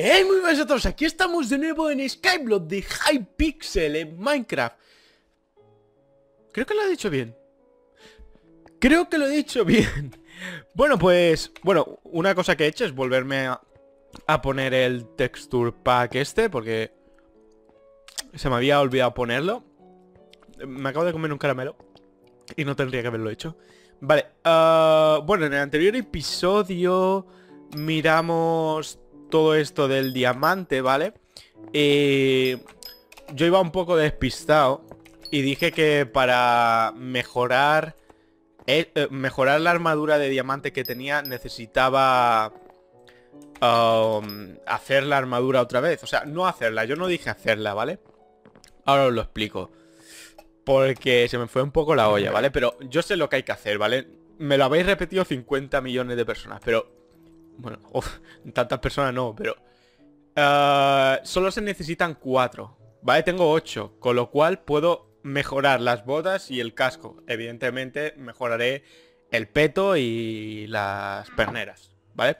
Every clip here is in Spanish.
Hey, muy buenas a todos, aquí estamos de nuevo en Skyblock de Hypixel en Minecraft Creo que lo he dicho bien Creo que lo he dicho bien Bueno, pues, bueno, una cosa que he hecho es volverme a, poner el texture pack este Porque se me había olvidado ponerlo Me acabo de comer un caramelo Y no tendría que haberlo hecho Vale, ah, bueno, en el anterior episodio miramos todo esto del diamante, ¿vale? Eh, yo iba un poco despistado y dije que para mejorar eh, eh, mejorar la armadura de diamante que tenía necesitaba um, hacer la armadura otra vez. O sea, no hacerla, yo no dije hacerla, ¿vale? Ahora os lo explico. Porque se me fue un poco la olla, ¿vale? Pero yo sé lo que hay que hacer, ¿vale? Me lo habéis repetido 50 millones de personas, pero bueno, oh, tantas personas no, pero... Eh, solo se necesitan cuatro. Vale, tengo ocho, con lo cual puedo mejorar las botas y el casco. Evidentemente mejoraré el peto y las perneras, ¿vale?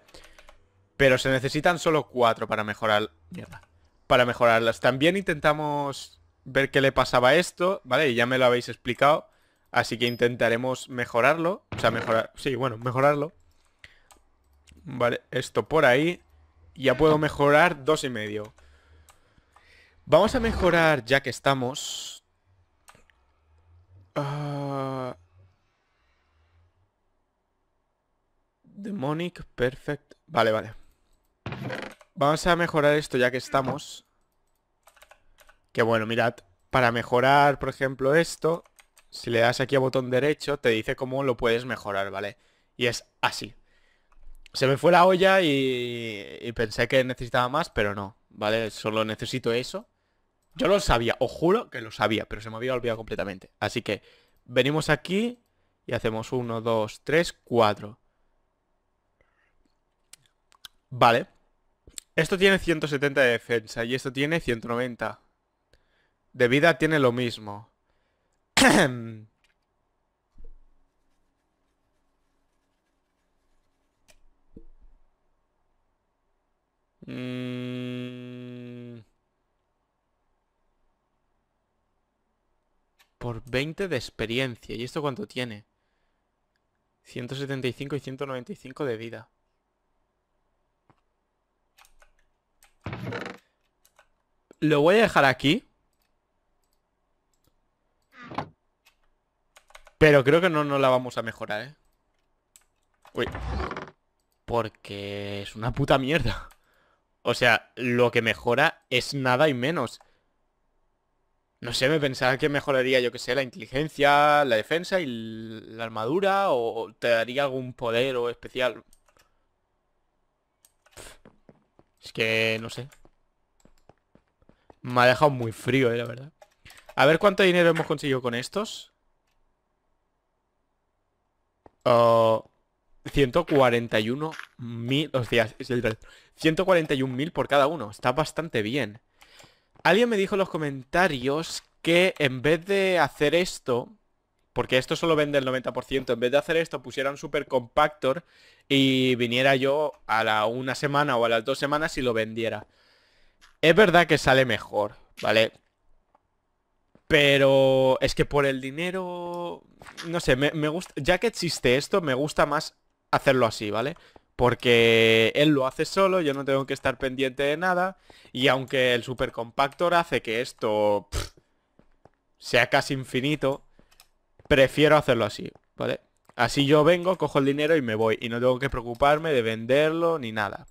Pero se necesitan solo cuatro para mejorar... Mierda. Para mejorarlas. También intentamos ver qué le pasaba a esto, ¿vale? Y ya me lo habéis explicado. Así que intentaremos mejorarlo. O sea, mejorar... Sí, bueno, mejorarlo. Vale, esto por ahí. Ya puedo mejorar dos y medio. Vamos a mejorar ya que estamos. Demonic, ah, perfect. Vale, vale. Vamos a mejorar esto ya que estamos. Que bueno, mirad. Para mejorar, por ejemplo, esto, si le das aquí a botón derecho, te dice cómo lo puedes mejorar, ¿vale? Y es así se me fue la olla y, pensé que necesitaba más, pero no, ¿vale? Solo necesito eso. Yo lo sabía, os juro que lo sabía, pero se me había olvidado completamente. Así que venimos aquí y hacemos 1, 2, 3, 4. Vale. Esto tiene 170 de defensa y esto tiene 190. De vida tiene lo mismo. Mm. Por 20 de experiencia. ¿Y esto cuánto tiene? 175 y 195 de vida. Lo voy a dejar aquí. Pero creo que no nos la vamos a mejorar, ¿eh? Uy. Porque es una puta mierda. O sea, lo que mejora es nada y menos. No sé, me pensaba que mejoraría, yo que sé, la inteligencia, la defensa y la armadura, o te daría algún poder o especial. Es que, no sé. Me ha dejado muy frío, eh, la verdad. A ver cuánto dinero hemos conseguido con estos. Oh, 141.000, es 141.000 por cada uno. Está bastante bien. Alguien me dijo en los comentarios que en vez de hacer esto, porque esto solo vende el 90%, en vez de hacer esto pusiera un super compactor y viniera yo a la una semana o a las dos semanas y lo vendiera. Es verdad que sale mejor, ¿vale? Pero es que por el dinero, no sé, me, me gusta, ya que existe esto, me gusta más hacerlo así, ¿vale? Porque él lo hace solo, yo no tengo que estar pendiente de nada. Y aunque el super compactor hace que esto sea casi infinito, prefiero hacerlo así, ¿vale? Así yo vengo, cojo el dinero y me voy. Y no tengo que preocuparme de venderlo ni nada.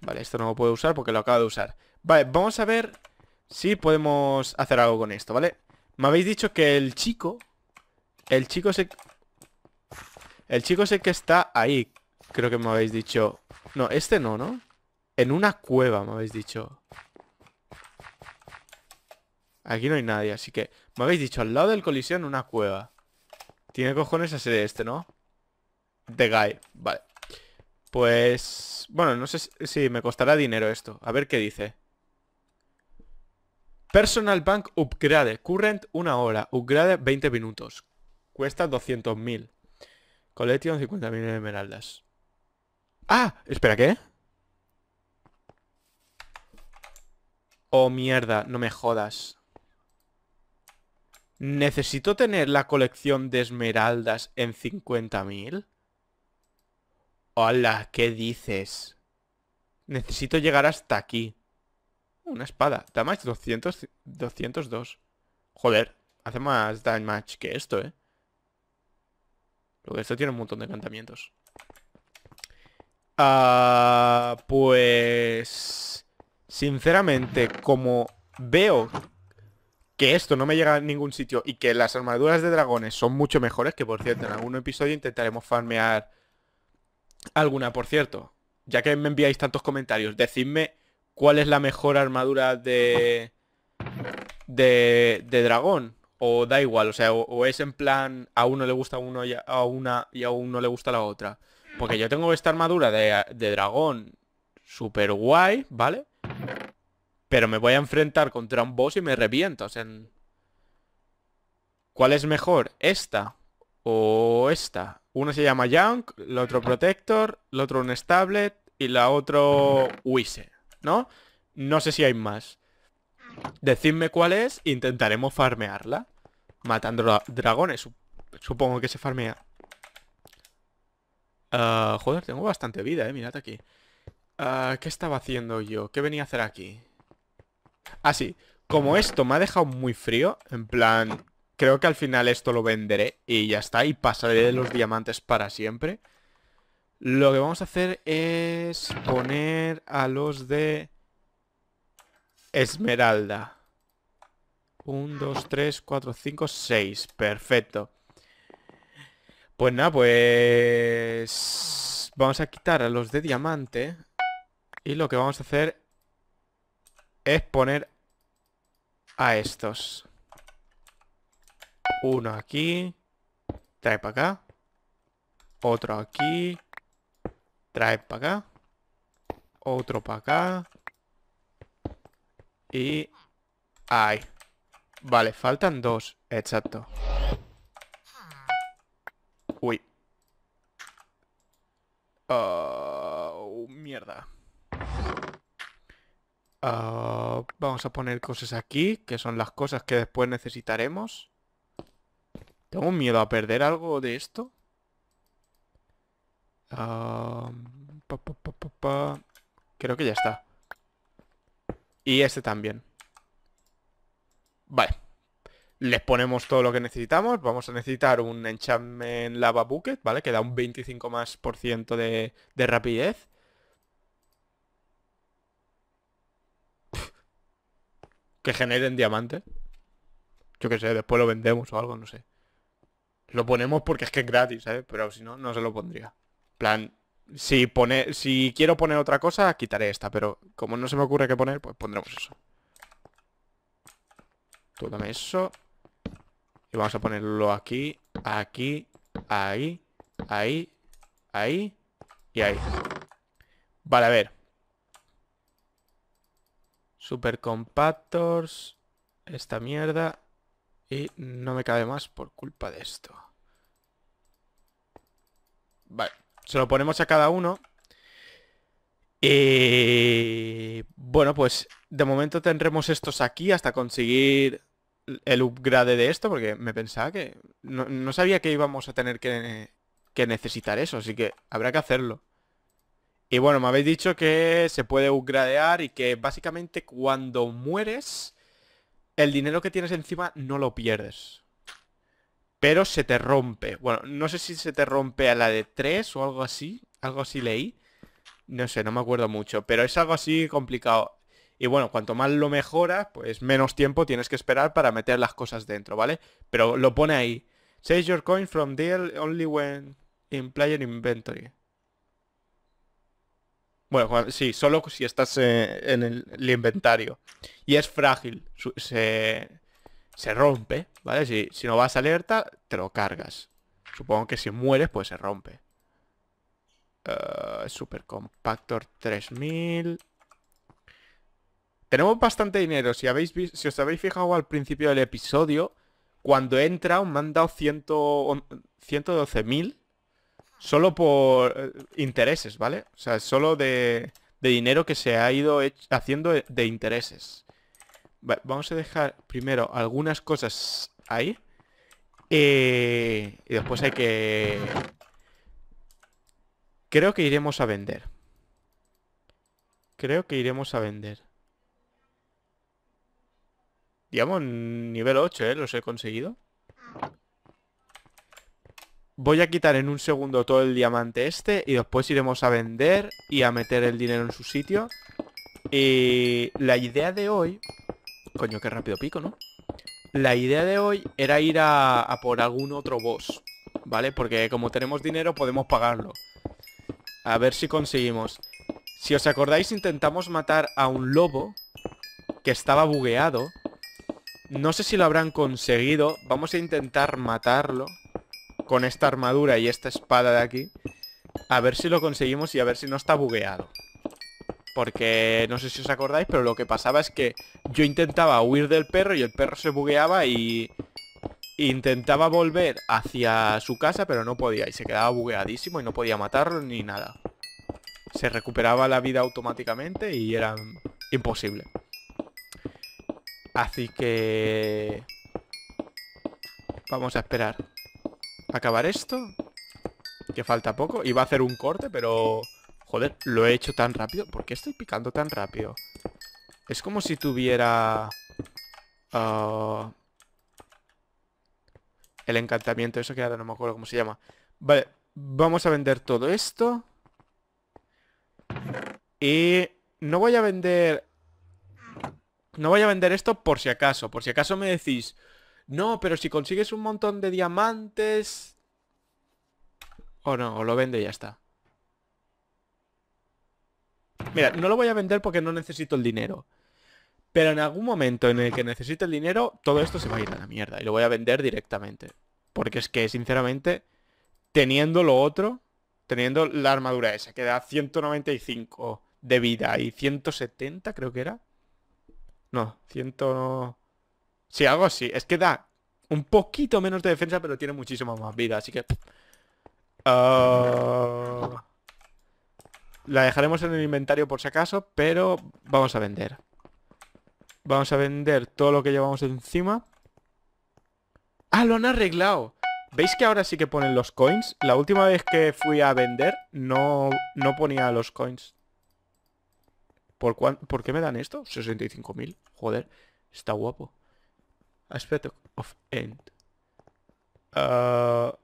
Vale, esto no lo puedo usar porque lo acabo de usar. Vale, vamos a ver si podemos hacer algo con esto, ¿vale? Me habéis dicho que el chico... El chico se el chico sé que está ahí, creo que me habéis dicho. No, este no, ¿no? En una cueva, me habéis dicho. Aquí no hay nadie, así que... Me habéis dicho, al lado del colisión una cueva. Tiene cojones a ser este, ¿no? The guy, vale. Pues... Bueno, no sé si me costará dinero esto. A ver qué dice. Personal Bank Upgrade. Current una hora. Upgrade 20 minutos. Cuesta 200.000. Colección 50.000 esmeraldas. ¡Ah! Espera, ¿qué? Oh, mierda, no me jodas. ¿Necesito tener la colección de esmeraldas en 50.000? Hola, ¿qué dices? Necesito llegar hasta aquí. Una espada. Damage 200, 202. Joder, hace más damage que esto, ¿eh? Porque esto tiene un montón de encantamientos. Ah, pues... Sinceramente, como veo que esto no me llega a ningún sitio y que las armaduras de dragones son mucho mejores, que por cierto, en algún episodio intentaremos farmear alguna, por cierto. Ya que me enviáis tantos comentarios, decidme cuál es la mejor armadura de... De, de dragón o da igual, o sea, o, es en plan a uno le gusta uno y a una y a uno le gusta la otra. Porque yo tengo esta armadura de, de dragón super guay, ¿vale? Pero me voy a enfrentar contra un boss y me reviento, o sea... ¿Cuál es mejor? ¿Esta o esta? Uno se llama Young, el otro Protector, el otro un Stablet y la otro Wise, ¿no? No sé si hay más. Decidme cuál es, intentaremos farmearla. Matando dragones, supongo que se farmea. Ah, joder, tengo bastante vida, eh, mirad aquí. Ah, ¿Qué estaba haciendo yo? ¿Qué venía a hacer aquí? Ah, sí. Como esto me ha dejado muy frío, en plan... Creo que al final esto lo venderé y ya está, y pasaré de los diamantes para siempre. Lo que vamos a hacer es poner a los de... Esmeralda. 1, 2, 3, 4, 5, 6. Perfecto. Pues nada, pues... Vamos a quitar a los de diamante. Y lo que vamos a hacer es poner a estos. Uno aquí. Trae para acá. Otro aquí. Trae para acá. Otro para acá. Y... ay, Vale, faltan dos. Exacto. Uy. Oh, mierda. Oh, vamos a poner cosas aquí, que son las cosas que después necesitaremos. Tengo miedo a perder algo de esto. Ah, Creo que ya está. Y este también. Vale. Les ponemos todo lo que necesitamos. Vamos a necesitar un enchantment lava bucket, ¿vale? Que da un 25 más por ciento de, de rapidez. Que generen diamante. Yo qué sé, después lo vendemos o algo, no sé. Lo ponemos porque es que es gratis, ¿sabes? ¿eh? Pero si no, no se lo pondría. plan, si, si quiero poner otra cosa, quitaré esta, pero como no se me ocurre qué poner, pues pondremos eso. Tú dame eso. Y vamos a ponerlo aquí, aquí, ahí, ahí, ahí y ahí. Vale, a ver. Super compactors. Esta mierda. Y no me cabe más por culpa de esto. Vale. Se lo ponemos a cada uno. Y... Bueno, pues de momento tendremos estos aquí hasta conseguir el upgrade de esto, porque me pensaba que... No, sabía que íbamos a tener que, que necesitar eso, así que habrá que hacerlo. Y bueno, me habéis dicho que se puede upgradear y que básicamente cuando mueres, el dinero que tienes encima no lo pierdes pero se te rompe. Bueno, no sé si se te rompe a la de 3 o algo así. Algo así leí. No sé, no me acuerdo mucho, pero es algo así complicado. Y bueno, cuanto más lo mejoras, pues menos tiempo tienes que esperar para meter las cosas dentro, ¿vale? Pero lo pone ahí. Save your coin from deal only when in player inventory. Bueno, sí, solo si estás eh, en el, inventario. Y es frágil. Se, se rompe, ¿vale? Si, si no vas alerta, te lo cargas. Supongo que si mueres, pues se rompe. Eh, super Compactor 3000. Tenemos bastante dinero. Si, habéis si os habéis fijado al principio del episodio, cuando entra me han dado 112.000 solo por eh, intereses, ¿vale? O sea, solo de, dinero que se ha ido haciendo de intereses vamos a dejar primero algunas cosas ahí. Eh, y después hay que... Creo que iremos a vender. Creo que iremos a vender. Digamos, nivel 8, ¿eh? Los he conseguido. Voy a quitar en un segundo todo el diamante este y después iremos a vender y a meter el dinero en su sitio. Y la idea de hoy Coño, qué rápido pico, ¿no? La idea de hoy era ir a, por algún otro boss, ¿vale? Porque como tenemos dinero podemos pagarlo. A ver si conseguimos. Si os acordáis, intentamos matar a un lobo que estaba bugueado. No sé si lo habrán conseguido. Vamos a intentar matarlo con esta armadura y esta espada de aquí. A ver si lo conseguimos y a ver si no está bugueado. Porque no sé si os acordáis, pero lo que pasaba es que yo intentaba huir del perro y el perro se bugueaba y intentaba volver hacia su casa, pero no podía. Y se quedaba bugueadísimo y no podía matarlo ni nada. Se recuperaba la vida automáticamente y era imposible. Así que... Vamos a esperar. Acabar esto. Que falta poco. Iba a hacer un corte, pero... Joder, lo he hecho tan rápido. ¿Por qué estoy picando tan rápido? Es como si tuviera... Ah, el encantamiento, eso que ahora no me acuerdo cómo se llama. Vale, vamos a vender todo esto. Y no voy a vender... No voy a vender esto por si acaso. Por si acaso me decís... No, pero si consigues un montón de diamantes... O no, o lo vende y ya está. Mira, no lo voy a vender porque no necesito el dinero. Pero en algún momento en el que necesite el dinero, todo esto se va a ir a la mierda. Y lo voy a vender directamente. Porque es que, sinceramente, teniendo lo otro, teniendo la armadura esa, que da 195 de vida y 170 creo que era. No, 100... Sí, algo así. Es que da un poquito menos de defensa, pero tiene muchísima más vida. Así que... Uh, la dejaremos en el inventario por si acaso, pero vamos a vender. Vamos a vender todo lo que llevamos encima. ¡Ah, lo han arreglado! ¿Veis que ahora sí que ponen los coins? La última vez que fui a vender no, no ponía los coins. ¿Por, ¿Por qué me dan esto? 65.000. Joder, está guapo. Aspect of End. Ah,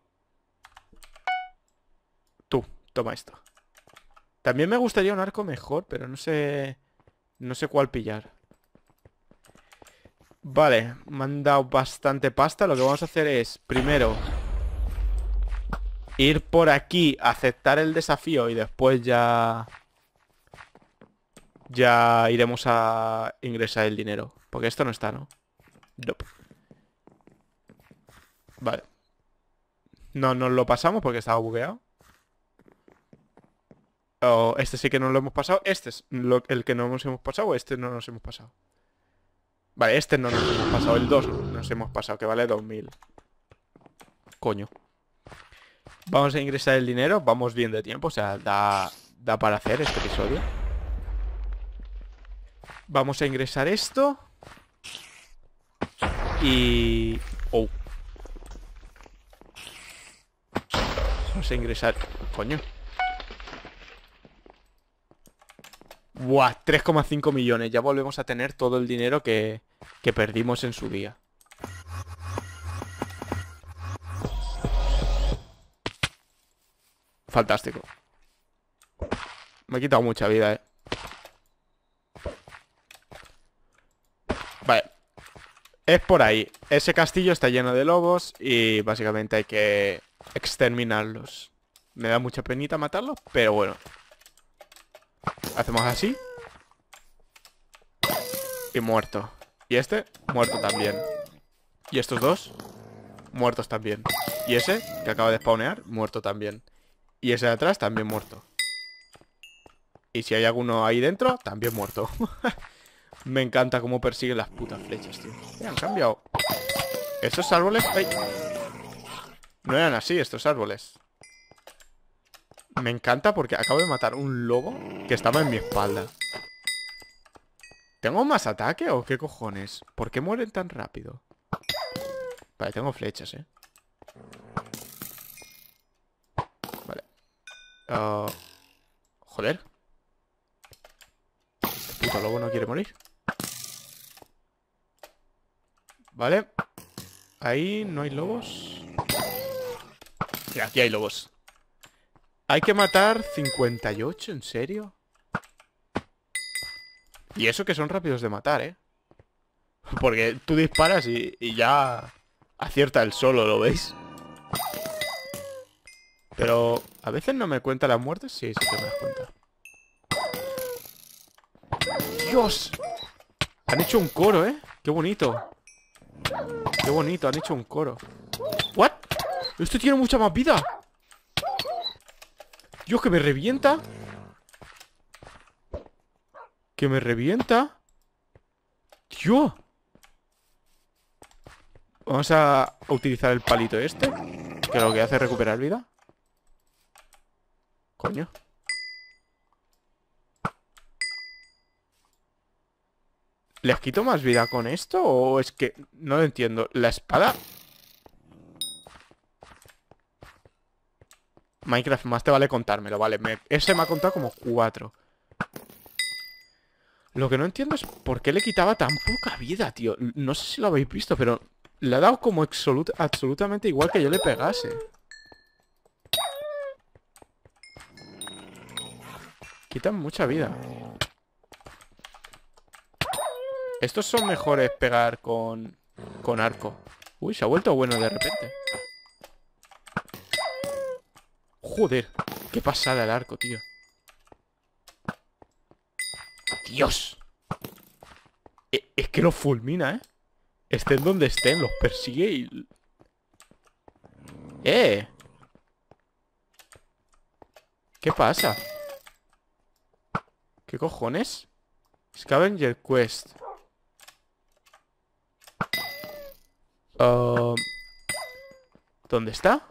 tú, toma esto. También me gustaría un arco mejor, pero no sé... No sé cuál pillar. Vale, me han dado bastante pasta. Lo que vamos a hacer es, primero, ir por aquí, aceptar el desafío y después ya... Ya iremos a ingresar el dinero. Porque esto no está, ¿no? No. Vale. No nos lo pasamos porque estaba bugueado este sí que no lo hemos pasado. Este es el que no nos hemos pasado o este no nos hemos pasado. Vale, este no nos hemos pasado. El 2 nos hemos pasado, que vale 2000. Coño. Vamos a ingresar el dinero. Vamos bien de tiempo. O sea, da, da para hacer este episodio. Vamos a ingresar esto. Y... Oh. Vamos a ingresar... Coño. Buah, 3,5 millones. Ya volvemos a tener todo el dinero que, perdimos en su día. Fantástico. Me ha quitado mucha vida, eh. Vale. Es por ahí. Ese castillo está lleno de lobos y básicamente hay que exterminarlos. Me da mucha penita matarlos, pero bueno. Hacemos así. Y muerto. Y este, muerto también. Y estos dos, muertos también. Y ese, que acaba de spawnear, muerto también. Y ese de atrás, también muerto. Y si hay alguno ahí dentro, también muerto. Me encanta cómo persiguen las putas flechas, tío. han cambiado. Estos árboles... No eran así estos árboles. Me encanta porque acabo de matar un lobo que estaba en mi espalda. ¿Tengo más ataque o qué cojones? ¿Por qué mueren tan rápido? Vale, tengo flechas, ¿eh? Vale. Ah, joder. Este lobo no quiere morir. Vale. Ahí no hay lobos. Y aquí hay lobos. Hay que matar 58, ¿en serio? Y eso que son rápidos de matar, ¿eh? Porque tú disparas y, ya acierta el solo, ¿lo veis? Pero a veces no me cuenta las muertes. Sí, sí que me las cuenta. ¡Dios! Han hecho un coro, ¿eh? ¡Qué bonito! ¡Qué bonito! Han hecho un coro. ¿What? Esto tiene mucha más vida. Dios, que me revienta. Que me revienta. Dios. Vamos a utilizar el palito este. Que lo que hace es recuperar vida. Coño. ¿Les quito más vida con esto? ¿O es que no lo entiendo? ¿La espada Minecraft, más te vale contármelo, vale. ese me ha contado como cuatro. Lo que no entiendo es por qué le quitaba tan poca vida, tío. No sé si lo habéis visto, pero le ha dado como absolutamente igual que yo le pegase. Quitan mucha vida. Estos son mejores pegar con, con arco. Uy, se ha vuelto bueno de repente. Joder, qué pasada el arco, tío ¡Dios! E, es que los fulmina, ¿eh? Estén donde estén, los persigue y... ¡Eh! ¿Qué pasa? ¿Qué cojones? Scavenger Quest ah. ¿Dónde está?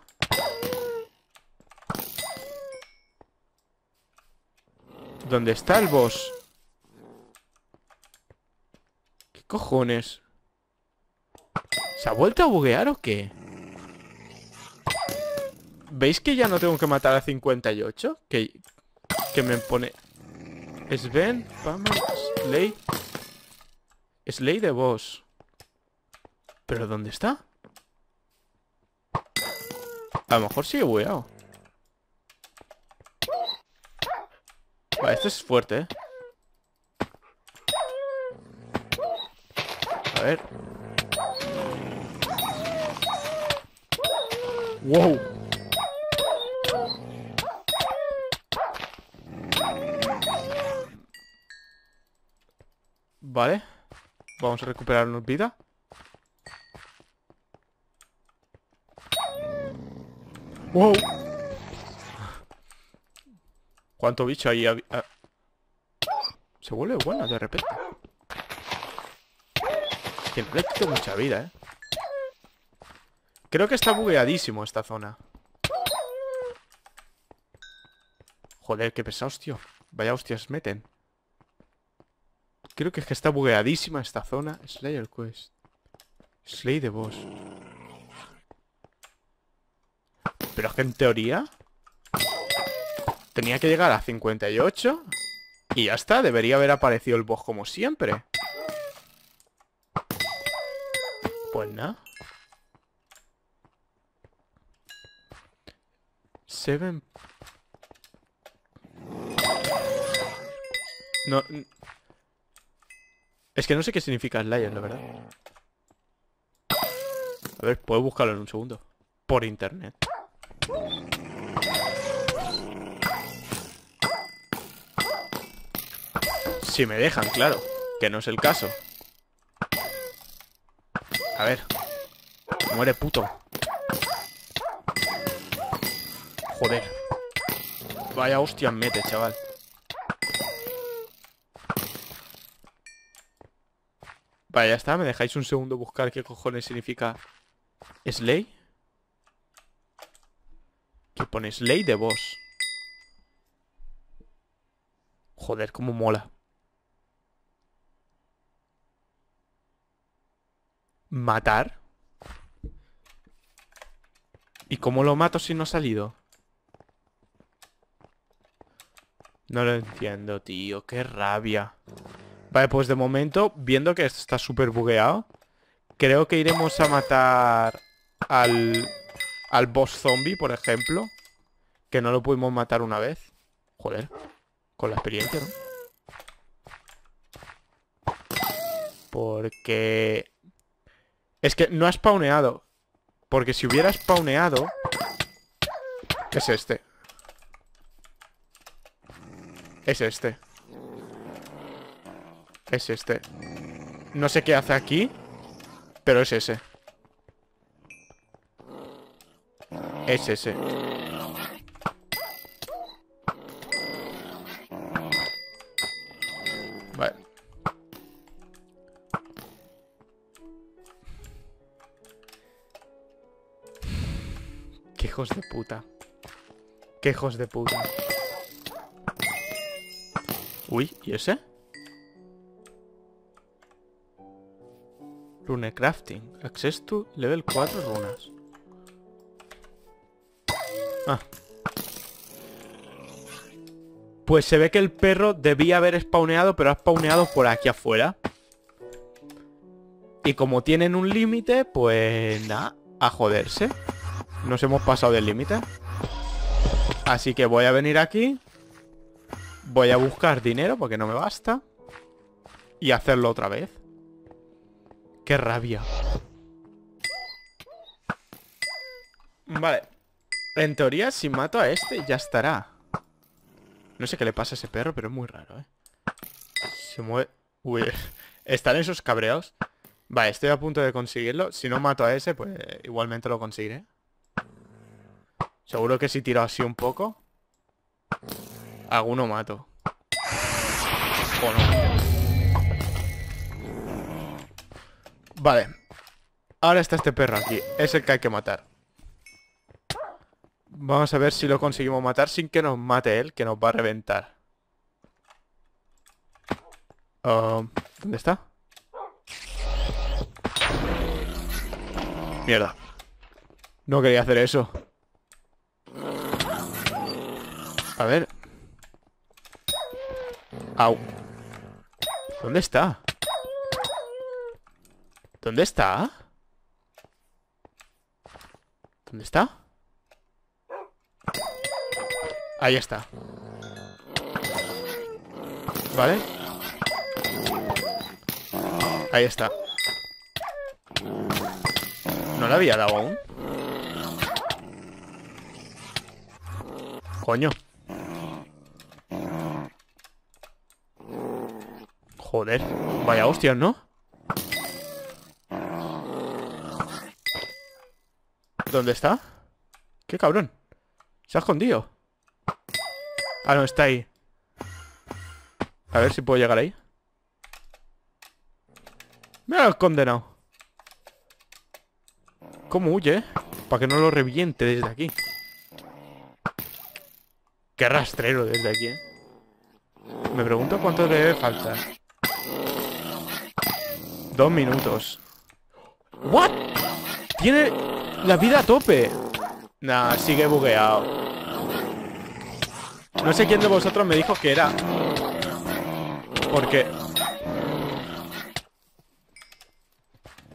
¿Dónde está el boss? ¿Qué cojones? ¿Se ha vuelto a buguear o qué? ¿Veis que ya no tengo que matar a 58? Que, que me pone... Sven, Vamos... Slay... Slay de boss. ¿Pero dónde está? A lo mejor sigue bugueado. Vale, este es fuerte, eh. A ver. ¡Wow! Vale. Vamos a recuperarnos vida. ¡Wow! ¿Cuánto bicho ahí había? Ah? Se vuelve buena de repente. Siempre le quito mucha vida, ¿eh? Creo que está bugueadísimo esta zona. Joder, qué pesados, tío. Vaya hostias meten. Creo que es que está bugueadísima esta zona. Slayer Quest. Slay de boss. Pero es que en teoría... Tenía que llegar a 58 y ya está, debería haber aparecido el boss como siempre. Pues nada. Seven... No... Es que no sé qué significa Slayer, la verdad. A ver, puedo buscarlo en un segundo. Por internet. Si me dejan, claro. Que no es el caso. A ver. Muere, puto. Joder. Vaya hostia mete, chaval. Vaya ya está. ¿Me dejáis un segundo buscar qué cojones significa Slay? ¿Qué pone? Slay de boss. Joder, cómo mola. matar. ¿Y cómo lo mato si no ha salido? No lo entiendo, tío. Qué rabia. Vale, pues de momento, viendo que esto está súper bugueado, creo que iremos a matar al, al boss zombie, por ejemplo. Que no lo pudimos matar una vez. Joder. Con la experiencia, ¿no? Porque es que no ha spawneado. Porque si hubiera spawneado... Es este. Es este. Es este. No sé qué hace aquí, pero es ese. Es ese. Quejos de puta. quejos de puta. Uy, ¿y ese? crafting Access to level 4 runas. Ah. Pues se ve que el perro debía haber spawneado, pero ha spawneado por aquí afuera. Y como tienen un límite, pues nada, a joderse. Nos hemos pasado del límite. Así que voy a venir aquí. Voy a buscar dinero porque no me basta. Y hacerlo otra vez. ¡Qué rabia! Vale. En teoría, si mato a este, ya estará. No sé qué le pasa a ese perro, pero es muy raro, ¿eh? Se mueve... Uy, están esos cabreos. Vale, estoy a punto de conseguirlo. Si no mato a ese, pues igualmente lo conseguiré. Seguro que si tiro así un poco... Alguno mato. Vale. Ahora está este perro aquí. Es el que hay que matar. Vamos a ver si lo conseguimos matar sin que nos mate él, que nos va a reventar. Oh, ¿Dónde está? Mierda. No quería hacer eso. A ver. Au. ¿Dónde está? ¿Dónde está? ¿Dónde está? Ahí está. Vale. Ahí está. ¿No la había dado aún? Coño. vaya hostia, ¿no? ¿Dónde está? ¡Qué cabrón! Se ha escondido Ah, no, está ahí A ver si puedo llegar ahí Me ha condenado ¿Cómo huye? Para que no lo reviente desde aquí Qué rastrero desde aquí, ¿eh? Me pregunto cuánto le falta Dos minutos. ¿What? Tiene la vida a tope. Nah, sigue bugueado. No sé quién de vosotros me dijo que era. Porque...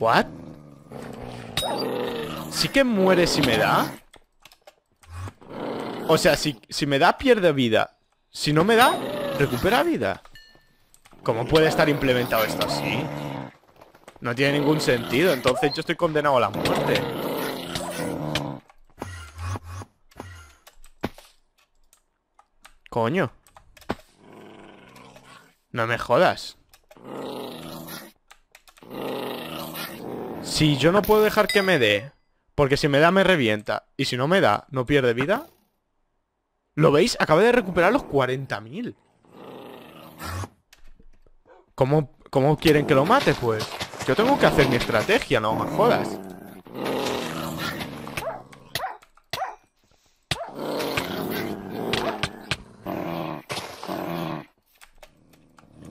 ¿What? ¿Sí que muere si me da? O sea, si, si me da, pierde vida. Si no me da, recupera vida. ¿Cómo puede estar implementado esto así? No tiene ningún sentido, entonces yo estoy condenado a la muerte. Coño. No me jodas. Si yo no puedo dejar que me dé, porque si me da me revienta, y si no me da, no pierde vida. ¿Lo veis? Acaba de recuperar los 40.000. ¿Cómo, ¿Cómo quieren que lo mate, pues? yo tengo que hacer mi estrategia, no me jodas.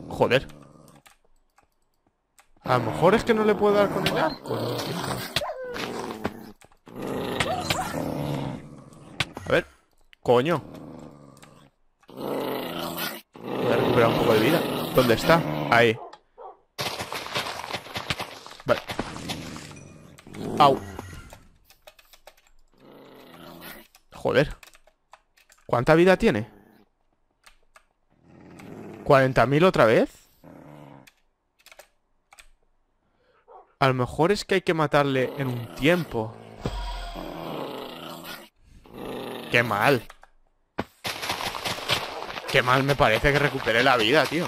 Joder. A lo mejor es que no le puedo dar con el arco. A ver. Coño. Voy a recuperar un poco de vida. ¿Dónde está? Ahí. Joder. ¿Cuánta vida tiene? ¿40.000 otra vez? A lo mejor es que hay que matarle en un tiempo. ¡Qué mal! ¡Qué mal me parece que recupere la vida, tío!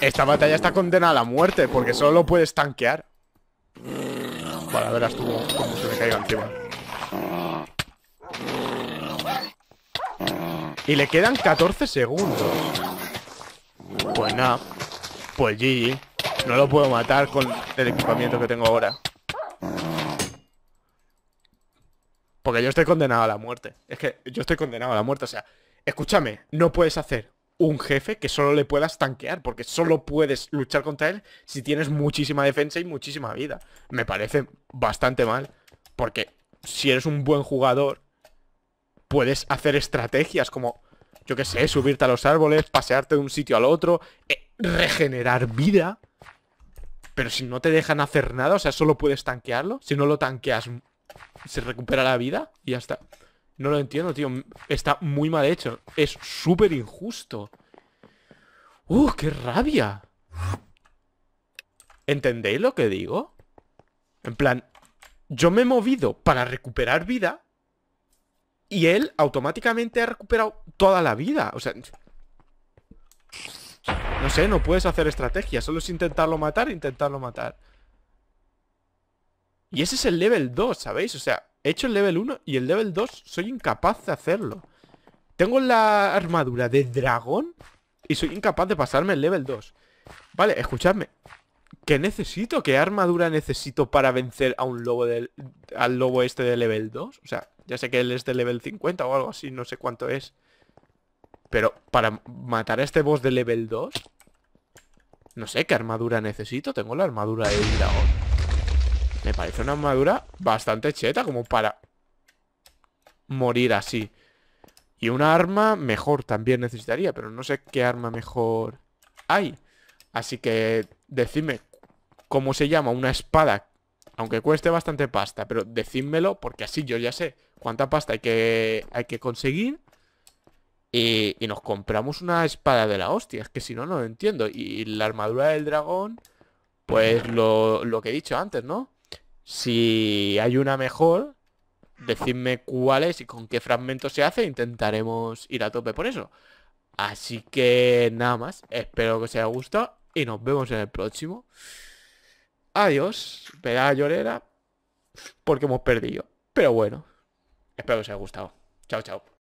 Esta batalla está condenada a la muerte porque solo lo puedes tanquear. Para verás tú cómo se me caiga encima. Y le quedan 14 segundos. Pues nada. Pues GG. No lo puedo matar con el equipamiento que tengo ahora. Porque yo estoy condenado a la muerte. Es que yo estoy condenado a la muerte. O sea, escúchame, no puedes hacer un jefe que solo le puedas tanquear, porque solo puedes luchar contra él si tienes muchísima defensa y muchísima vida. Me parece bastante mal, porque si eres un buen jugador, puedes hacer estrategias como, yo qué sé, subirte a los árboles, pasearte de un sitio al otro, eh, regenerar vida. Pero si no te dejan hacer nada, o sea, solo puedes tanquearlo, si no lo tanqueas, se recupera la vida y ya está. No lo entiendo, tío. Está muy mal hecho. Es súper injusto. ¡Uh, qué rabia! ¿Entendéis lo que digo? En plan, yo me he movido para recuperar vida y él automáticamente ha recuperado toda la vida. O sea... No sé, no puedes hacer estrategia. Solo es intentarlo matar, intentarlo matar. Y ese es el level 2, ¿sabéis? O sea, He hecho el level 1 y el level 2 soy incapaz de hacerlo. Tengo la armadura de dragón y soy incapaz de pasarme el level 2. Vale, escuchadme. ¿Qué necesito? ¿Qué armadura necesito para vencer a un lobo del, al lobo este de level 2? O sea, ya sé que él es de level 50 o algo así, no sé cuánto es. Pero para matar a este boss de level 2... No sé qué armadura necesito. Tengo la armadura de dragón. Me parece una armadura bastante cheta Como para morir así Y una arma mejor también necesitaría Pero no sé qué arma mejor hay Así que decidme cómo se llama una espada Aunque cueste bastante pasta Pero decídmelo porque así yo ya sé Cuánta pasta hay que, hay que conseguir y, nos compramos una espada de la hostia Es que si no, no lo entiendo Y la armadura del dragón Pues lo que he dicho antes, ¿no? Si hay una mejor, decidme cuál es y con qué fragmento se hace. Intentaremos ir a tope por eso. Así que nada más. Espero que os haya gustado y nos vemos en el próximo. Adiós. Verá llorera porque hemos perdido. Pero bueno, espero que os haya gustado. Chao, chao.